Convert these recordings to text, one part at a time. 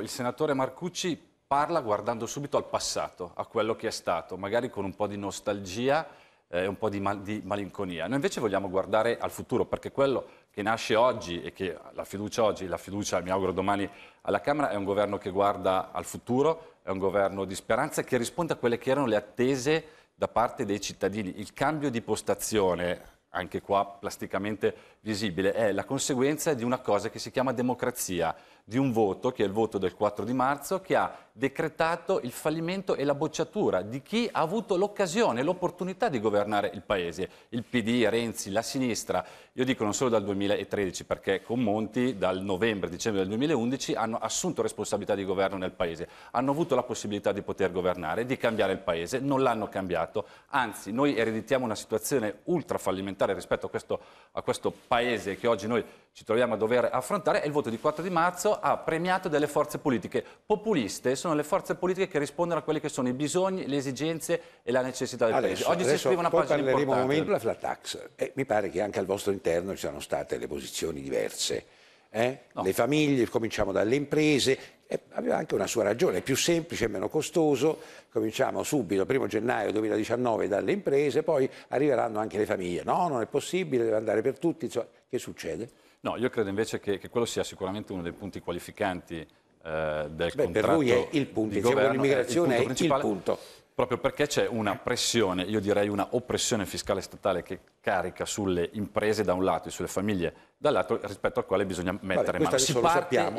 Il senatore Marcucci parla guardando subito al passato, a quello che è stato, magari con un po' di nostalgia e eh, un po' di, mal di, malinconia. Noi invece vogliamo guardare al futuro, perché quello che nasce oggi e che la fiducia oggi, la fiducia mi auguro domani alla Camera, è un governo che guarda al futuro, è un governo di speranza che risponde a quelle che erano le attese da parte dei cittadini. Il cambio di postazione anche qua plasticamente visibile, è la conseguenza di una cosa che si chiama democrazia, di un voto che è il voto del 4 di marzo che ha decretato il fallimento e la bocciatura di chi ha avuto l'occasione, l'opportunità di governare il Paese, il PD, Renzi, la sinistra, io dico non solo dal 2013 perché con Monti dal novembre-dicembre del 2011 hanno assunto responsabilità di governo nel Paese, hanno avuto la possibilità di poter governare, di cambiare il Paese, non l'hanno cambiato, anzi noi ereditiamo una situazione ultra fallimentare rispetto a questo, a questo Paese che oggi noi ci troviamo a dover affrontare e il voto di 4 di marzo ha premiato delle forze politiche populiste, sono le forze politiche che rispondono a quelli che sono i bisogni, le esigenze e la necessità del adesso, Paese. Oggi adesso si scrive una pagina importante. Poi parleremo un momento la flat tax. Eh, mi pare che anche al vostro interno ci siano state le posizioni diverse. Eh? No. Le famiglie, cominciamo dalle imprese, eh, aveva anche una sua ragione, è più semplice e meno costoso, cominciamo subito, 1 gennaio 2019 dalle imprese, poi arriveranno anche le famiglie. No, non è possibile, deve andare per tutti, insomma, che succede? No, io credo invece che, che quello sia sicuramente uno dei punti qualificanti eh, del Beh, Per lui è il punto, diciamo l'immigrazione eh, è il punto, è il punto. Proprio perché c'è una pressione, io direi una oppressione fiscale statale che carica sulle imprese da un lato e sulle famiglie dall'altro rispetto al quale bisogna mettere vale, mano. Si parte,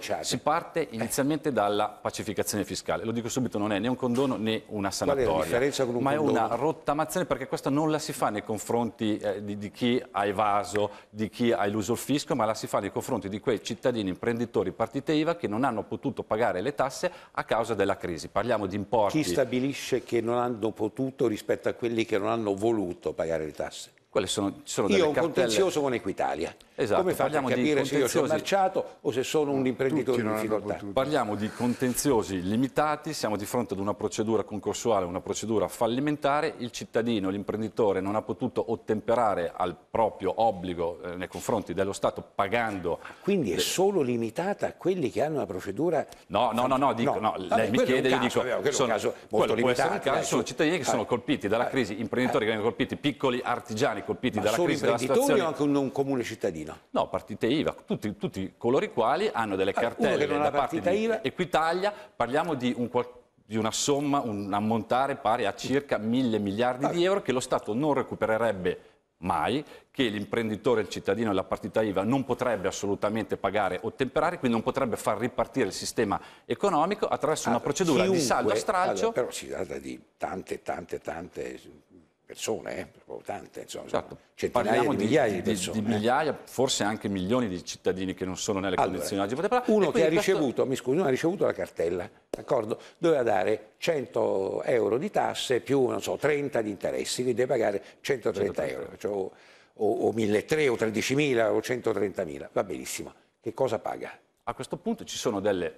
da si parte, inizialmente dalla pacificazione fiscale, lo dico subito, non è né un condono né una sanatoria, è un ma condono? è una rottamazione perché questa non la si fa nei confronti eh, di, di, chi ha evaso, di chi ha eluso il fisco, ma la si fa nei confronti di quei cittadini imprenditori partite IVA che non hanno potuto pagare le tasse a causa della crisi. Parliamo di importi. Chi stabilisce che non hanno potuto rispetto a quelli che non hanno voluto pagare evitarse. Quelle sono, sono io ho un contenzioso con Equitalia. Esatto, Come fate a capire contenziosi... se io sono marciato o se sono un imprenditore in difficoltà? Parliamo di contenziosi limitati, siamo di fronte ad una procedura concorsuale, una procedura fallimentare, il cittadino, l'imprenditore non ha potuto ottemperare al proprio obbligo eh, nei confronti dello Stato pagando... Quindi è solo limitata a quelli che hanno una procedura... No, no, no, no, dico, no. no lei mi chiede, io dico... Vabbè, sono, un caso molto limitato, caso, dai, sono cittadini che ah, sono eh, colpiti dalla eh, crisi, imprenditori ah, che vengono colpiti, piccoli artigiani colpiti Ma dalla crisi della situazione... o anche un, comune cittadino? No, partite IVA, tutti, tutti coloro i quali hanno delle ah, cartelle da parte di IVA. Equitalia, parliamo di un qualcosa di una somma, un ammontare pari a circa mille miliardi di ah. euro che lo Stato non recupererebbe mai, che l'imprenditore, il cittadino e la partita IVA non potrebbe assolutamente pagare o temperare, quindi non potrebbe far ripartire il sistema economico attraverso allora, una procedura chiunque, di saldo a stralcio. Allora, però si tratta di tante, tante, tante persone, eh, tante, insomma, esatto. centinaia Parliamo di, di migliaia di, di persone. Di, eh. migliaia, forse anche milioni di cittadini che non sono nelle allora, condizioni oggi Uno che ha ricevuto, mi scusi, uno ha ricevuto la cartella, d'accordo? Doveva dare 100 euro di tasse più, non so, 30 di interessi, quindi deve pagare 130, euro, cioè, o, o 1.300 o 13.000 o 130.000, va benissimo. Che cosa paga? A questo punto ci sono delle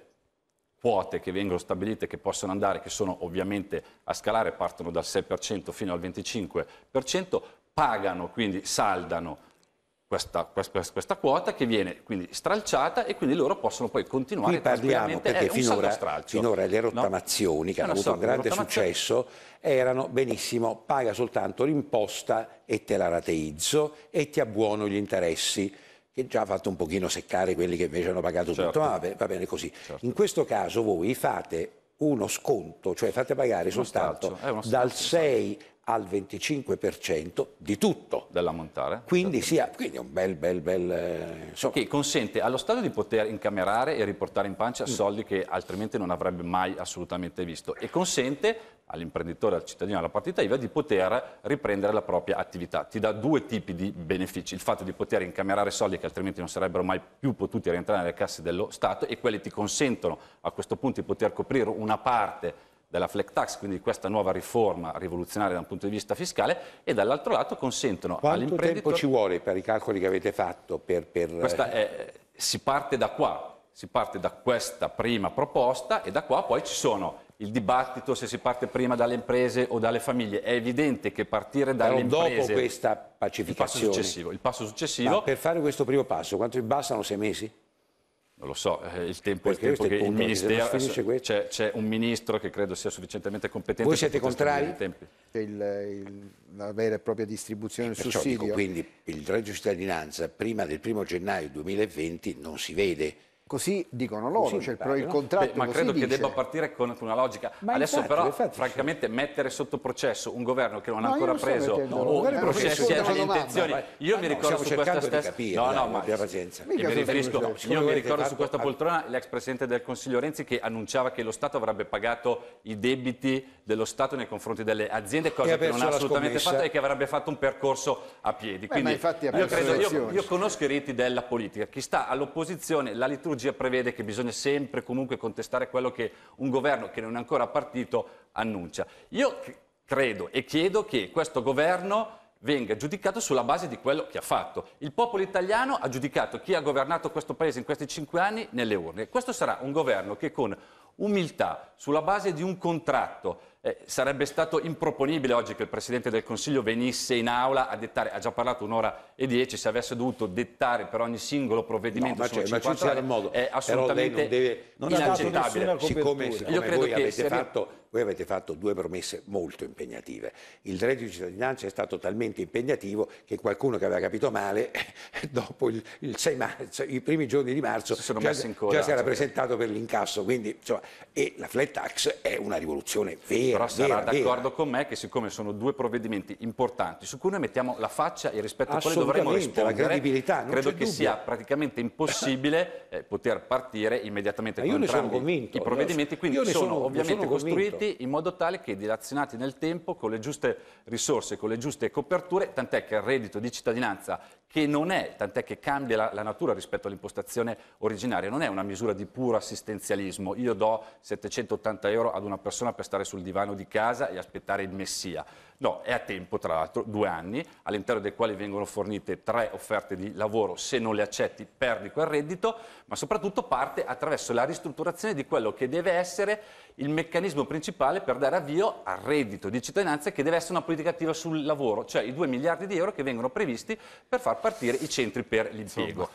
quote che vengono stabilite che possono andare, che sono ovviamente a scalare, partono dal 6% fino al 25%, pagano, quindi saldano questa, questa, questa, quota che viene quindi stralciata e quindi loro possono poi continuare Qui parliamo perché finora, finora, le rottamazioni no? che hanno avuto un grande successo erano benissimo paga soltanto l'imposta e te la rateizzo e ti abbuono gli interessi che già ha fatto un pochino seccare quelli che invece hanno pagato certo. tutto, ma va bene così. Certo. In questo caso voi fate uno sconto, cioè fate pagare soltanto dal 6 al 25% di tutto. Dell'ammontare. Quindi, certo. sia, quindi un bel, bel, bel... Eh, Che consente allo Stato di poter incamerare e riportare in pancia mm. soldi che altrimenti non avrebbe mai assolutamente visto e consente all'imprenditore, al cittadino, alla partita IVA di poter riprendere la propria attività. Ti dà due tipi di benefici, il fatto di poter incamerare soldi che altrimenti non sarebbero mai più potuti rientrare nelle casse dello Stato e quelli ti consentono a questo punto di poter coprire una parte della flat tax, quindi questa nuova riforma rivoluzionaria da un punto di vista fiscale, e dall'altro lato consentono all'imprenditore... Quanto tempo ci vuole per i calcoli che avete fatto? Per, per... È, si parte da qua, si parte da questa prima proposta e da qua poi ci sono il dibattito se si parte prima dalle imprese o dalle famiglie. È evidente che partire dalle Però imprese... dopo questa pacificazione... Il passo successivo. Il passo successivo... per fare questo primo passo, quanto vi bastano? Sei mesi? Non lo so, eh, il tempo, il tempo che il Ministero... C'è, un Ministro che credo sia sufficientemente competente... Voi siete contrari? la vera e propria distribuzione eh, del sussidio? Dico, quindi il reddito cittadinanza prima del primo gennaio 2020 non si vede Così dicono loro, così cioè, pare, il contratto Beh, Ma credo dice. che debba partire con una logica. Ma Adesso infatti, però, infatti, cioè. francamente, sì. mettere sotto processo un governo che non ha no, ancora preso no, o i processi e le intenzioni... Io mi ricordo su questa stessa... No, no, ma... pazienza. mi riferisco... Io mi ricordo esatto. su questa poltrona l'ex Presidente del Consiglio Renzi che annunciava che lo Stato avrebbe pagato i debiti dello Stato nei confronti delle aziende, cosa che non ha assolutamente fatto e che avrebbe fatto un percorso a piedi. Quindi io conosco i riti della politica. Chi sta all'opposizione, la liturgia demagogia prevede che bisogna sempre comunque contestare quello che un governo che non è ancora partito annuncia. Io credo e chiedo che questo governo venga giudicato sulla base di quello che ha fatto. Il popolo italiano ha giudicato chi ha governato questo paese in questi cinque anni nelle urne. Questo sarà un governo che con umiltà, sulla base di un contratto, eh, sarebbe stato improponibile oggi che il Presidente del Consiglio venisse in aula a dettare, ha già parlato un'ora e dieci, se avesse dovuto dettare per ogni singolo provvedimento no, ma, cioè, ma ci modo. è assolutamente non deve, non inaccettabile. Siccome, siccome voi, avete fatto, voi avete fatto due promesse molto impegnative, il reddito di cittadinanza è stato talmente impegnativo che qualcuno che aveva capito male, dopo il, il 6 marzo, i primi giorni di marzo, si già, già, si era presentato per l'incasso. Quindi, insomma, e la flat tax è una rivoluzione vera vera, però sarà vera, d'accordo vera. con me che siccome sono due provvedimenti importanti su cui noi mettiamo la faccia e rispetto a quali dovremmo rispondere, la credibilità, credo che dubbio. sia praticamente impossibile eh, poter partire immediatamente con entrambi i provvedimenti, quindi sono, sono, ovviamente sono costruiti in modo tale che dilazionati nel tempo con le giuste risorse, con le giuste coperture, tant'è che il reddito di cittadinanza che non è, tant'è che cambia la, la natura rispetto all'impostazione originaria, non è una misura di puro assistenzialismo, io do 780 euro ad una persona per stare sul divano divano di casa e aspettare il Messia. No, è a tempo tra l'altro, due anni, all'interno dei quali vengono fornite tre offerte di lavoro, se non le accetti perdi quel reddito, ma soprattutto parte attraverso la ristrutturazione di quello che deve essere il meccanismo principale per dare avvio al reddito di cittadinanza che deve essere una politica attiva sul lavoro, cioè i 2 miliardi di euro che vengono previsti per far partire i centri per l'impiego.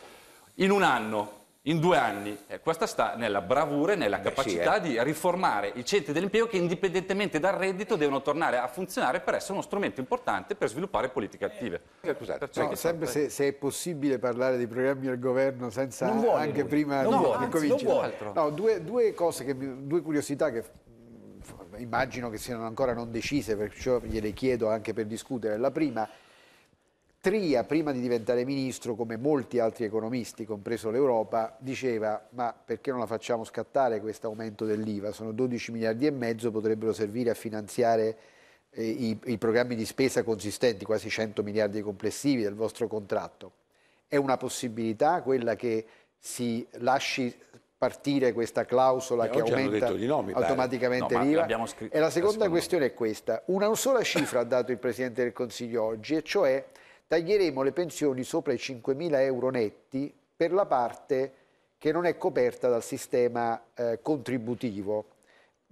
In un anno in due anni. Eh, questa sta nella bravura e nella capacità sì, eh. di riformare i centri dell'impiego che indipendentemente dal reddito devono tornare a funzionare per essere uno strumento importante per sviluppare politiche attive. Eh, scusate, no, sempre se, se, è possibile parlare dei programmi del governo senza anche lui. prima non di, vuole, anzi, non vuole. No, due, due, cose, che, due curiosità che immagino che siano ancora non decise, perciò gliele chiedo anche per discutere. La prima Tria, prima di diventare ministro, come molti altri economisti, compreso l'Europa, diceva ma perché non la facciamo scattare questo aumento dell'IVA? Sono 12 miliardi e mezzo, potrebbero servire a finanziare eh, i, i programmi di spesa consistenti, quasi 100 miliardi complessivi del vostro contratto. È una possibilità quella che si lasci partire questa clausola eh, che aumenta no, automaticamente no, l'IVA. E la seconda la questione è questa. Una sola cifra ha dato il Presidente del Consiglio oggi, e cioè taglieremo le pensioni sopra i 5.000 euro netti per la parte che non è coperta dal sistema eh, contributivo.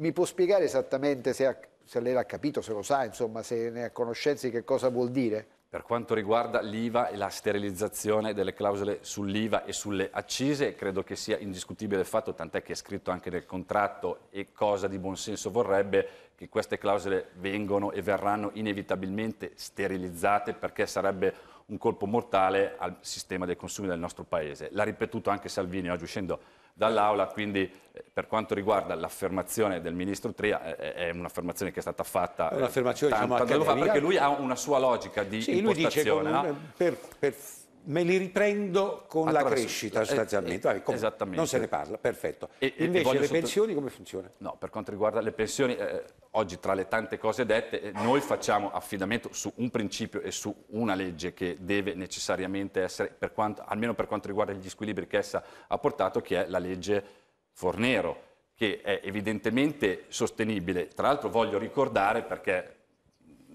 Mi può spiegare esattamente se, ha, se lei l'ha capito, se lo sa, insomma, se ne ha conoscenza di che cosa vuol dire? Per quanto riguarda l'IVA e la sterilizzazione delle clausole sull'IVA e sulle accise, credo che sia indiscutibile il fatto, tant'è che è scritto anche nel contratto e cosa di buonsenso vorrebbe che queste clausole vengono e verranno inevitabilmente sterilizzate perché sarebbe un colpo mortale al sistema dei consumi del nostro Paese. L'ha ripetuto anche Salvini oggi uscendo dall'Aula, quindi eh, per quanto riguarda l'affermazione del Ministro Tria eh, eh, è un'affermazione che è stata fatta è un'affermazione, tanto, diciamo, tanto fa perché lui ha una sua logica di sì, impostazione. Dice, no? per, per me li riprendo con la crescita eh, sostanzialmente, eh, eh, Vabbè, esattamente. non se ne parla, perfetto. E, Invece le sotto... pensioni come funziona? No, per quanto riguarda le pensioni, eh, oggi tra le tante cose dette, eh, noi facciamo affidamento su un principio e su una legge che deve necessariamente essere, per quanto, almeno per quanto riguarda gli squilibri che essa ha portato, che è la legge Fornero, che è evidentemente sostenibile. Tra l'altro voglio ricordare, perché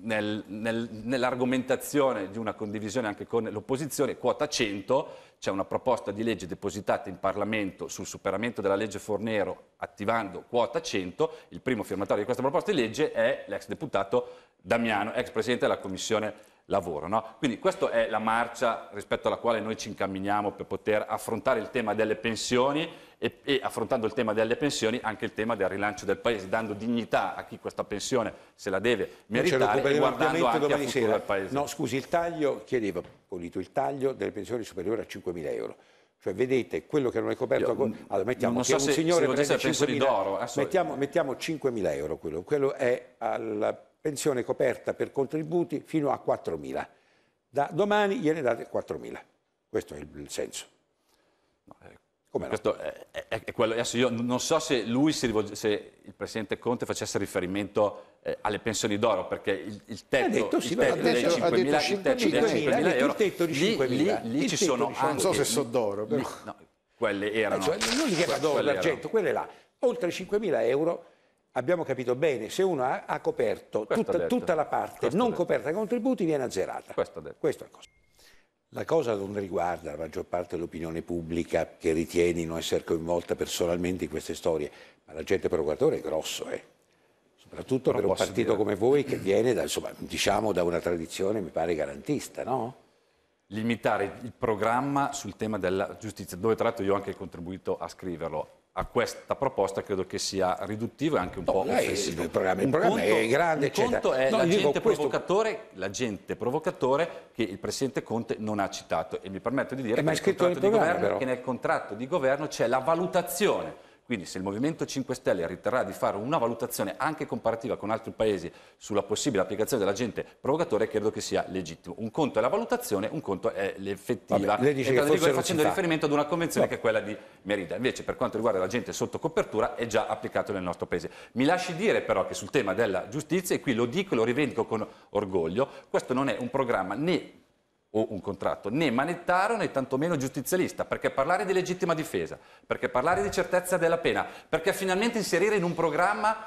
nel, nel, nell'argomentazione di una condivisione anche con l'opposizione, quota 100, c'è una proposta di legge depositata in Parlamento sul superamento della legge Fornero attivando quota 100, il primo firmatario di questa proposta di legge è l'ex deputato Damiano, ex presidente della Commissione lavoro. No? Quindi questa è la marcia rispetto alla quale noi ci incamminiamo per poter affrontare il tema delle pensioni e, e, affrontando il tema delle pensioni anche il tema del rilancio del paese, dando dignità a chi questa pensione se la deve meritare e guardando anche al futuro del paese. No, scusi, il taglio, chiedeva Polito, il taglio delle pensioni superiori a 5.000 euro. Cioè, vedete, quello che non è coperto... Io, allora, mettiamo so che se, un signore se prende 5.000 d'oro. Mettiamo, 5.000 euro quello. Quello è al pensione coperta per contributi fino a 4.000. Da domani gliene date 4.000. Questo è il senso. Eh, Come questo è, è, è quello, adesso io non so se lui si rivolge, se il presidente Conte facesse riferimento eh, alle pensioni d'oro, perché il, il tetto, sì, il tetto dei 5.000, il tetto 5.000 euro, di 5.000. Lì, lì, lì ci sono anche... Non so se sono d'oro, però... Lì, no, quelle erano... cioè, non che era d'oro, d'argento, quelle là. Oltre 5.000 euro abbiamo capito bene, se uno ha, ha coperto tutta, tutta, la parte non detto. coperta dai contributi viene azzerata. Questo, Questo è la cosa. La cosa non riguarda la maggior parte dell'opinione pubblica che ritiene di non essere coinvolta personalmente in queste storie, ma l'agente procuratore è grosso, eh. soprattutto non per un partito dire. come voi che viene da, insomma, diciamo, da una tradizione, mi pare, garantista, no? Limitare il programma sul tema della giustizia, dove tra l'altro io ho anche contribuito a scriverlo, a questa proposta credo che sia riduttivo e anche un no, po' lei, offensivo. Il programma, il programma conto, è grande, eccetera. Conto è no, l'agente, provocatore, questo... l'agente provocatore che il Presidente Conte non ha citato e mi permetto di dire eh, che, nel di governo, che, nel contratto di governo c'è la valutazione quindi se il Movimento 5 Stelle riterrà di fare una valutazione anche comparativa con altri paesi sulla possibile applicazione dell'agente provocatore, credo che sia legittimo. Un conto è la valutazione, un conto è l'effettiva. Vabbè, e facendo riferimento ad una convenzione Vabbè. che è quella di Merida. Invece per quanto riguarda l'agente sotto copertura è già applicato nel nostro paese. Mi lasci dire però che sul tema della giustizia, e qui lo dico e lo rivendico con orgoglio, questo non è un programma né o un contratto, né manettaro né tantomeno giustizialista, perché parlare di legittima difesa, perché parlare di certezza della pena, perché finalmente inserire in un programma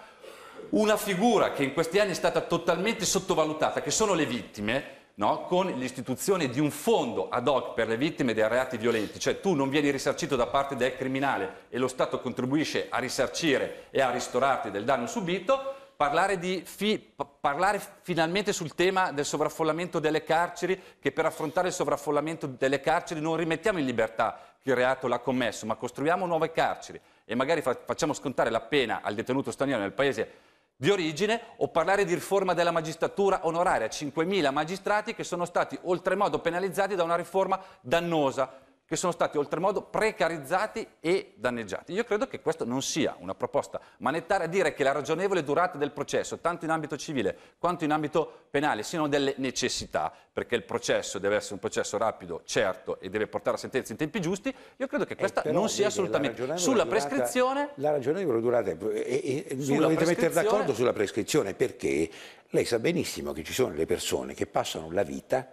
una figura che in questi anni è stata totalmente sottovalutata, che sono le vittime, No? con l'istituzione di un fondo ad hoc per le vittime dei reati violenti, cioè tu non vieni risarcito da parte del criminale e lo Stato contribuisce a risarcire e a ristorarti del danno subito, Parlare, fi, parlare, finalmente sul tema del sovraffollamento delle carceri, che per affrontare il sovraffollamento delle carceri non rimettiamo in libertà chi il reato l'ha commesso, ma costruiamo nuove carceri e magari fa, facciamo scontare la pena al detenuto straniero nel paese di origine, o parlare di riforma della magistratura onoraria, 5.000 magistrati che sono stati oltremodo penalizzati da una riforma dannosa che sono stati oltremodo precarizzati e danneggiati. Io credo che questa non sia una proposta manettara, dire che la ragionevole durata del processo, tanto in ambito civile quanto in ambito penale, siano delle necessità, perché il processo deve essere un processo rapido, certo, e deve portare a sentenza in tempi giusti, io credo che eh, questa eh, non sia assolutamente... La Sulla durata, prescrizione... La ragionevole durata... E, e, e vi dovete mettere d'accordo sulla prescrizione, perché lei sa benissimo che ci sono le persone che passano la vita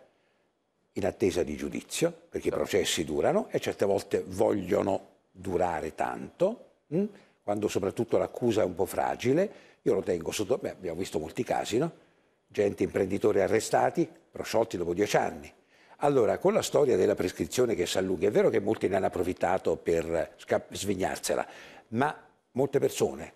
in attesa di giudizio, perché certo. i processi durano e certe volte vogliono durare tanto, mh? Mm? quando soprattutto l'accusa è un po' fragile, io lo tengo sotto... Beh, abbiamo visto molti casi, no? Gente, imprenditori arrestati, prosciolti dopo dieci anni. Allora, con la storia della prescrizione che si allunga, è vero che molti ne hanno approfittato per svignarsela, ma molte persone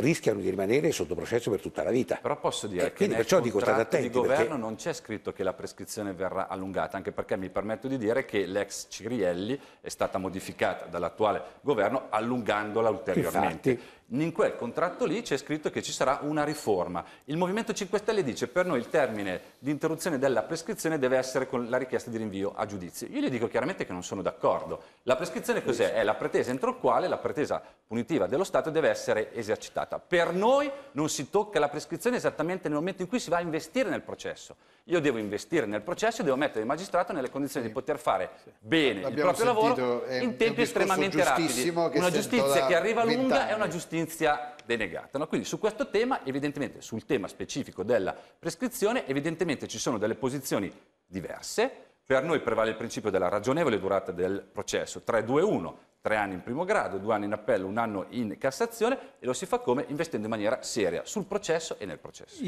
rischiano di rimanere sotto processo per tutta la vita. Però posso dire eh, che nel perciò dico, state attenti di governo perché... non c'è scritto che la prescrizione verrà allungata, anche perché mi permetto di dire che l'ex Cirielli è stata modificata dall'attuale governo allungandola ulteriormente. Infatti, in quel contratto lì c'è scritto che ci sarà una riforma. Il Movimento 5 Stelle dice per noi il termine di interruzione della prescrizione deve essere con la richiesta di rinvio a giudizio. Io gli dico chiaramente che non sono d'accordo. La prescrizione cos'è? È la pretesa entro il quale la pretesa punitiva dello Stato deve essere esercitata. Per noi non si tocca la prescrizione esattamente nel momento in cui si va a investire nel processo. Io devo investire nel processo e devo mettere il magistrato nelle condizioni sì. di poter fare sì. bene L'abbiamo il proprio lavoro in tempi estremamente rapidi. Una giustizia che arriva lunga è una giustizia denegata. No? Quindi su questo tema, evidentemente, sul tema specifico della prescrizione, evidentemente ci sono delle posizioni diverse. Per noi prevale il principio della ragionevole durata del processo, 3-2-1 tre anni in primo grado, due anni in appello, un anno in Cassazione e lo si fa come? Investendo in maniera seria sul processo e nel processo.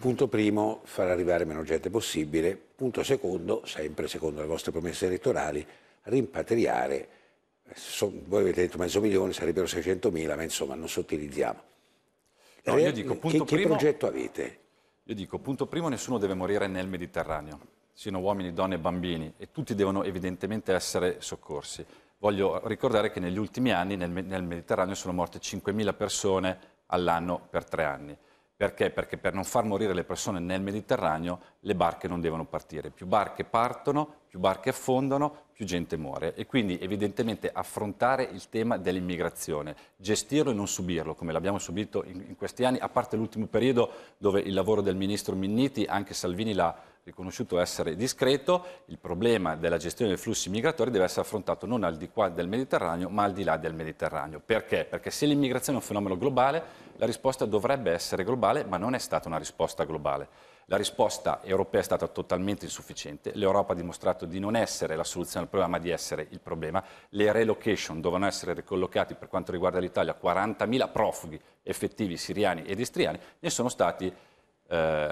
Punto primo, far arrivare meno gente possibile. Punto secondo, sempre secondo le vostre promesse elettorali, rimpatriare. So, voi avete detto mezzo milione, sarebbero 600 mila, ma insomma non sottilizziamo. No, io dico, punto che, primo, che progetto avete? Io dico, punto primo, nessuno deve morire nel Mediterraneo, siano uomini, donne e bambini, e tutti devono evidentemente essere soccorsi. Voglio ricordare che negli ultimi anni nel, nel Mediterraneo sono morte 5.000 persone all'anno per tre anni. Perché? Perché per non far morire le persone nel Mediterraneo le barche non devono partire. Più barche partono, più barche affondano, più gente muore e quindi evidentemente affrontare il tema dell'immigrazione, gestirlo e non subirlo come l'abbiamo subito in, in questi anni, a parte l'ultimo periodo dove il lavoro del ministro Minniti, anche Salvini l'ha riconosciuto essere discreto, il problema della gestione dei flussi migratori deve essere affrontato non al di qua del Mediterraneo ma al di là del Mediterraneo. Perché? Perché se l'immigrazione è un fenomeno globale, la risposta dovrebbe essere globale ma non è stata una risposta globale. La risposta europea è stata totalmente insufficiente, l'Europa ha dimostrato di non essere la soluzione al problema, ma di essere il problema. Le relocation dovevano essere ricollocati per quanto riguarda l'Italia 40.000 profughi effettivi siriani ed estriani, ne sono stati eh,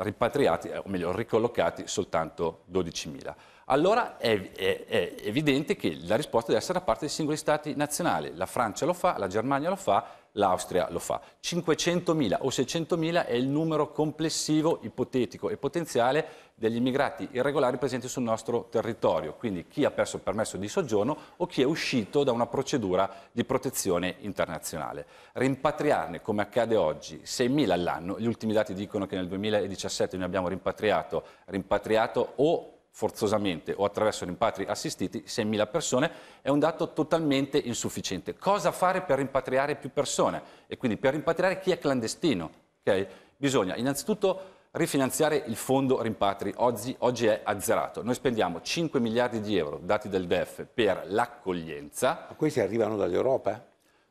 ripatriati, o meglio ricollocati soltanto 12.000. Allora è, è, è evidente che la risposta deve essere da parte dei singoli stati nazionali. La Francia lo fa, la Germania lo fa, l'Austria lo fa. 500.000 o 600.000 è il numero complessivo, ipotetico e potenziale degli immigrati irregolari presenti sul nostro territorio, quindi chi ha perso il permesso di soggiorno o chi è uscito da una procedura di protezione internazionale. Rimpatriarne, come accade oggi, 6.000 all'anno, gli ultimi dati dicono che nel 2017 noi abbiamo rimpatriato, rimpatriato o forzosamente o attraverso rimpatri assistiti 6.000 persone, è un dato totalmente insufficiente. Cosa fare per rimpatriare più persone? E quindi per rimpatriare chi è clandestino? Okay? Bisogna innanzitutto rifinanziare il fondo rimpatri, oggi, oggi, è azzerato. Noi spendiamo 5 miliardi di euro, dati del DEF, per l'accoglienza. Ma questi arrivano dall'Europa?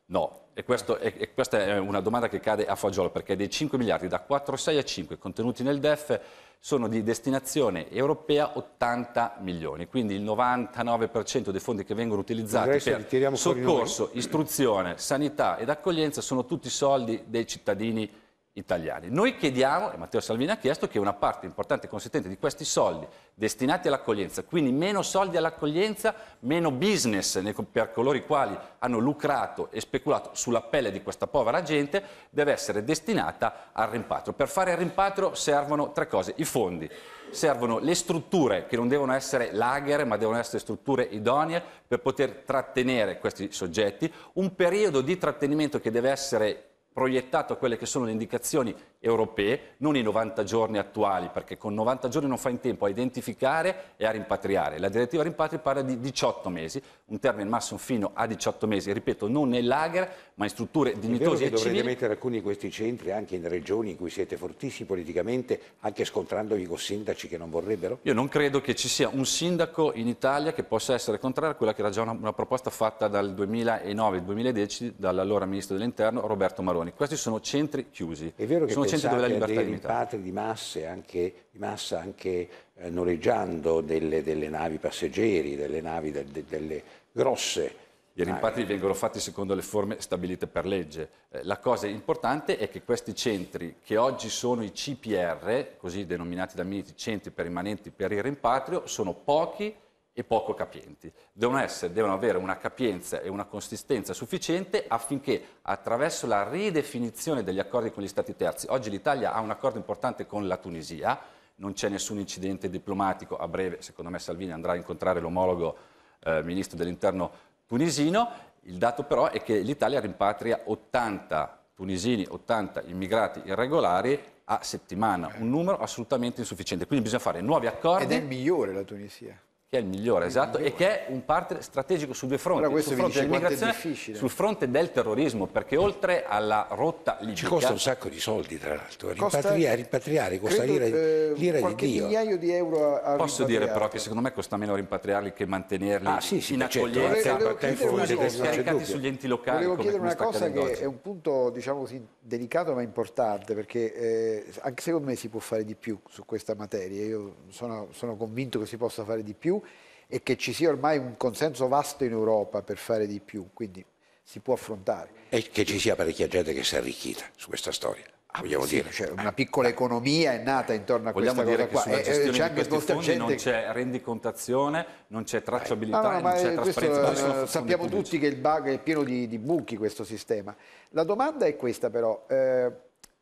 No, e, questo, e, questa è una domanda che cade a fagiolo, perché dei 5 miliardi, da 4,6 a 5 contenuti nel DEF, sono di destinazione europea 80 milioni, quindi il 99% dei fondi che vengono utilizzati per soccorso, istruzione, sanità ed accoglienza sono tutti soldi dei cittadini europei italiani. Noi chiediamo, e Matteo Salvini ha chiesto, che una parte importante e consistente di questi soldi destinati all'accoglienza, quindi meno soldi all'accoglienza, meno business per coloro i quali hanno lucrato e speculato sulla pelle di questa povera gente, deve essere destinata al rimpatrio. Per fare il rimpatrio servono tre cose, i fondi. Servono le strutture che non devono essere lager ma devono essere strutture idonee per poter trattenere questi soggetti, un periodo di trattenimento che deve essere proiettato quelle che sono le indicazioni europee, non i 90 giorni attuali, perché con 90 giorni non fa in tempo a identificare e a rimpatriare. La direttiva rimpatri parla di 18 mesi, un termine massimo fino a 18 mesi, ripeto, non nei lager, ma in strutture dignitose e dovrete mettere alcuni di questi centri anche in regioni in cui siete fortissimi politicamente, anche scontrandovi con sindaci che non vorrebbero? Io non credo che ci sia un sindaco in Italia che possa essere contrario a quella che era già una, una proposta fatta dal 2009-2010 dall'allora Ministro dell'Interno Roberto Maroni. Questi sono centri chiusi. È vero che sono 100 dove la libertà dei rimpatri di, masse anche, di massa anche eh, noleggiando delle, delle, navi passeggeri, delle navi de, de, delle grosse. I rimpatri vengono fatti secondo le forme stabilite per legge. Eh, la cosa importante è che questi centri, che oggi sono i CPR, così denominati da Militi, centri permanenti per il rimpatrio, sono pochi e poco capienti. Devono, essere, devono avere una capienza e una consistenza sufficiente affinché attraverso la ridefinizione degli accordi con gli Stati terzi, oggi l'Italia ha un accordo importante con la Tunisia, non c'è nessun incidente diplomatico, a breve secondo me Salvini andrà a incontrare l'omologo eh, ministro dell'interno tunisino, il dato però è che l'Italia rimpatria 80 tunisini, 80 immigrati irregolari a settimana, un numero assolutamente insufficiente, quindi bisogna fare nuovi accordi. Ed è il migliore la Tunisia che è il migliore, esatto, e che è un partner strategico su due fronti, sul fronte dell'immigrazione, sul fronte del terrorismo, perché oltre alla rotta libica... Ci costa un sacco di soldi, tra l'altro, rimpatriare, rimpatriare costa l'ira, eh, di Dio. migliaio di euro a, Posso dire però che secondo me costa meno rimpatriarli che mantenerli ah, sì, sì, in certo, accoglienza, certo. scaricati sugli enti locali. Volevo chiedere una cosa che oggi. è un punto, diciamo così, delicato ma importante perché eh, anche secondo me si può fare di più su questa materia, io sono, sono, convinto che si possa fare di più e che ci sia ormai un consenso vasto in Europa per fare di più, quindi si può affrontare. E che ci sia parecchia gente che si è arricchita su questa storia vogliamo sì, dire. Cioè una eh, piccola eh, economia è nata intorno a vogliamo questa cosa qua. Eh, c'è anche molta gente... non c'è rendicontazione, non c'è tracciabilità, no, no, non c'è eh, trasparenza. Questo, sappiamo tutti che il bug è pieno di, di, buchi questo sistema. La domanda è questa però, eh,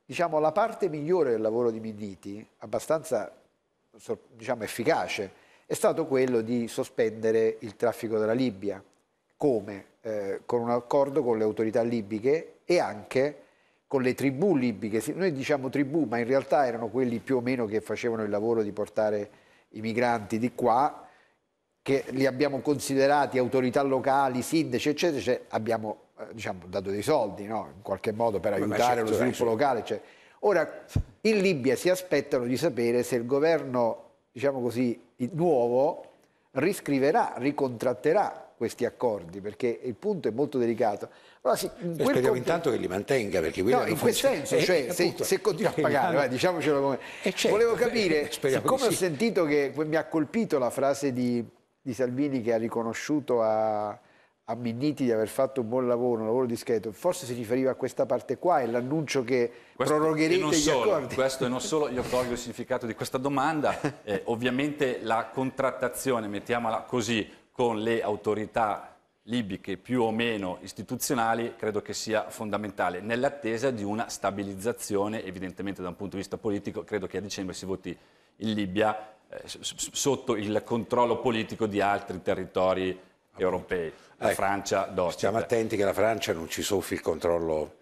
diciamo la parte migliore del lavoro di Minniti, abbastanza diciamo, efficace, è stato quello di sospendere il traffico dalla Libia. Come? Eh, con un accordo con le autorità libiche e anche con le tribù libiche. Noi diciamo tribù, ma in realtà erano quelli più o meno che facevano il lavoro di portare i migranti di qua, che li abbiamo considerati autorità locali, sindaci, eccetera, cioè abbiamo eh, diciamo, dato dei soldi no? in qualche modo per aiutare certo, lo sviluppo certo. locale. Cioè. Ora, in Libia si aspettano di sapere se il governo, diciamo così, nuovo riscriverà, ricontratterà questi accordi, perché il punto è molto delicato. Allora, sì, Speriamo conto... intanto che li mantenga, perché no, in quel senso, eh, cioè, se, se, continua a pagare, vai, diciamocelo come... Eh certo, Volevo capire, eh, siccome sì. ho sentito che mi ha colpito la frase di, di Salvini che ha riconosciuto a, a Minniti di aver fatto un buon lavoro, un lavoro discreto, forse si riferiva a questa parte qua e l'annuncio che questo prorogherete gli solo, accordi. Questo e non solo, io tolgo il significato di questa domanda, eh, ovviamente la contrattazione, mettiamola così, con le autorità libiche più o meno istituzionali credo che sia fondamentale nell'attesa di una stabilizzazione evidentemente da un punto di vista politico credo che a dicembre si voti in Libia eh, sotto il controllo politico di altri territori europei la ecco, Francia d'ospite stiamo attenti che la Francia non ci soffi il controllo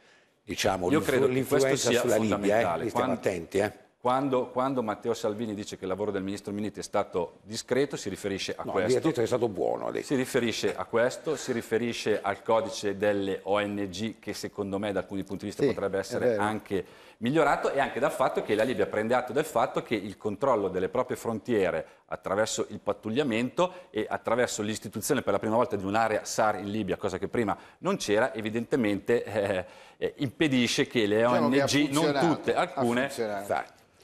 diciamo Io credo l'influenza sulla Libia eh? stiamo Quando... attenti eh? Quando, quando, Matteo Salvini dice che il lavoro del ministro Miniti è stato discreto, si riferisce a no, questo. è stato buono. Si riferisce a questo, si riferisce al codice delle ONG che secondo me da alcuni punti di vista sì, potrebbe essere anche migliorato e anche dal fatto che la Libia prende atto del fatto che il controllo delle proprie frontiere attraverso il pattugliamento e attraverso l'istituzione per la prima volta di un'area SAR in Libia, cosa che prima non c'era, evidentemente eh, eh, impedisce che le diciamo ONG, che non tutte, alcune,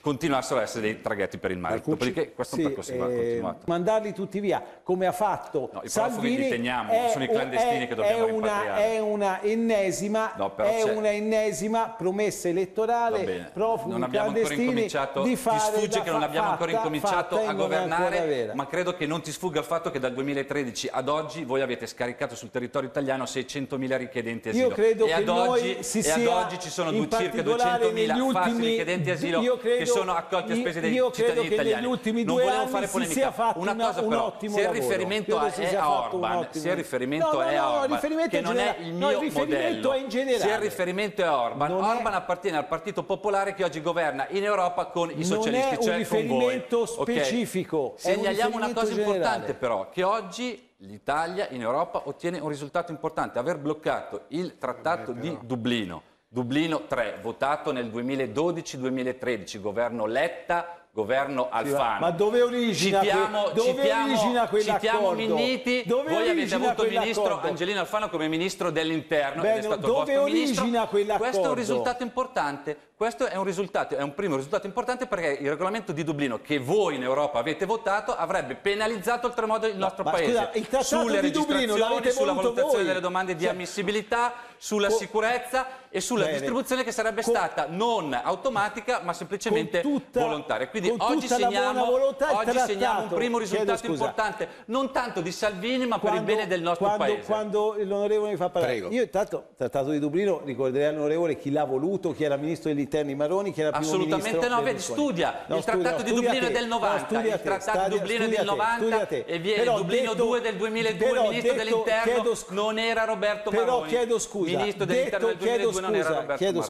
continuassero ad essere dei traghetti per il mare. Dopodiché questo sì, percorso va eh, continuato. Mandarli tutti via, come ha fatto no, Salvini, li teniamo, è, sono i clandestini è, che dobbiamo è una, è una ennesima, no, è una ennesima promessa elettorale profughi non abbiamo ancora incominciato, di fare ti sfugge che non abbiamo ancora incominciato a governare, ma credo che non ti sfugga il fatto che dal 2013 ad oggi voi avete scaricato sul territorio italiano 600.000 richiedenti asilo. Io credo e che ad oggi, si e ad oggi ci sono circa 200.000 ultimi, richiedenti asilo che sono accolti a spese dei io cittadini credo che italiani. Negli ultimi due non volevo fare polemica. Una, una cosa un però, se il riferimento lavoro, è a Orban, se il riferimento no, no, è a Orban, no, che non è il mio il modello, è se il riferimento è a Orban, non Orban è... appartiene al Partito Popolare che oggi governa in Europa con i socialisti, cioè con voi. Non è un riferimento specifico. Segnaliamo una cosa importante però, che oggi l'Italia in Europa ottiene un risultato importante, aver bloccato il trattato di Dublino Dublino 3, votato nel 2012-2013, governo Letta, governo Alfano. Ma dove origina, citiamo, que- dove citiamo, origina quell'accordo? Citiamo Minniti, dove voi avete avuto ministro Angelino Alfano come ministro dell'interno Beh, è stato dove origina ministro. quell'accordo? Questo è un risultato importante, questo è un, risultato, è un primo risultato importante perché il regolamento di Dublino che voi in Europa avete votato avrebbe penalizzato oltremodo il nostro ma, paese. Ma scusa, il trattato sulle di Dublino sulla valutazione voi. delle domande di cioè ammissibilità, sulla oh. sicurezza e sulla Bene. distribuzione che sarebbe con... stata non automatica ma semplicemente tutta, volontaria. Quindi oggi, segniamo, oggi trattato, segniamo, un primo risultato importante, non tanto di Salvini ma quando, per il bene del nostro quando, paese. Quando l'onorevole mi fa parlare, Prego. io intanto trattato di Dublino ricorderei all'onorevole chi l'ha voluto, chi era ministro degli interni Maroni, chi era primo Assolutamente no, vedi, studia, no, il trattato no, di Dublino è del 90, no, il trattato di Dublino è del 90 te, e viene però, Dublino detto, 2 del 2002, però, ministro dell'interno non era Roberto Maroni, ministro dell'interno del 2002 escusa, chiedo